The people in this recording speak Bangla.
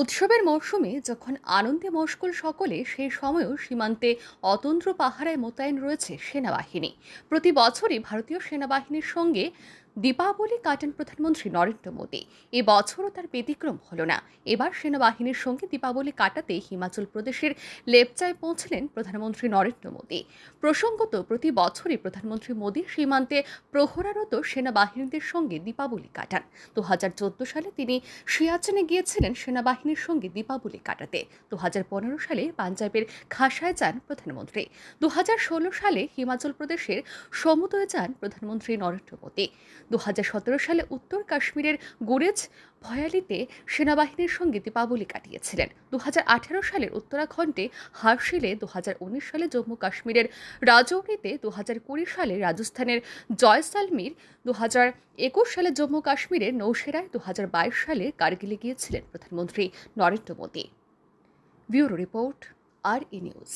উৎসবের মরশুমে যখন আনন্দে মস্কুল সকলে সেই সময়েও সীমান্তে অতন্ত্র পাহারায় মোতায়েন রয়েছে সেনাবাহিনী প্রতি বছরই ভারতীয় সেনাবাহিনীর সঙ্গে দীপাবলি কাটান প্রধানমন্ত্রী নরেন্দ্র মোদী এবছরও তার ব্যতিক্রম হল না এবার সেনাবাহিনীর সঙ্গে দীপাবলি কাটাতে হিমাচল প্রদেশের লেপচায় পৌঁছলেন প্রধানমন্ত্রী নরেন্দ্র মোদী প্রসঙ্গত প্রতি বছরই প্রধানমন্ত্রী মোদী সীমান্তে প্রহরারত সেনাবাহিনীদের সঙ্গে দীপাবলি কাটান দু সালে তিনি সিয়াচেনে গিয়েছিলেন সেনাবাহিনীর সঙ্গে দীপাবলি কাটাতে দু সালে পাঞ্জাবের খাসায় যান প্রধানমন্ত্রী দু সালে হিমাচল প্রদেশের সমুদয় যান প্রধানমন্ত্রী নরেন্দ্র মোদী দু সালে উত্তর কাশ্মীরের গুরেজ ভয়ালিতে সেনাবাহিনীর সঙ্গে দীপাবলি কাটিয়েছিলেন দু সালের উত্তরাখণ্ডে হারশিলে দু সালে জম্মু কাশ্মীরের রাজৌরিতে দু সালে রাজস্থানের জয়সালমির দু হাজার একুশ সালে জম্মু কাশ্মীরের নৌসেরায় দু হাজার সালে কার্গিলে গিয়েছিলেন প্রধানমন্ত্রী নরেন্দ্র মোদী ব্যুরো রিপোর্ট আর ই নিউজ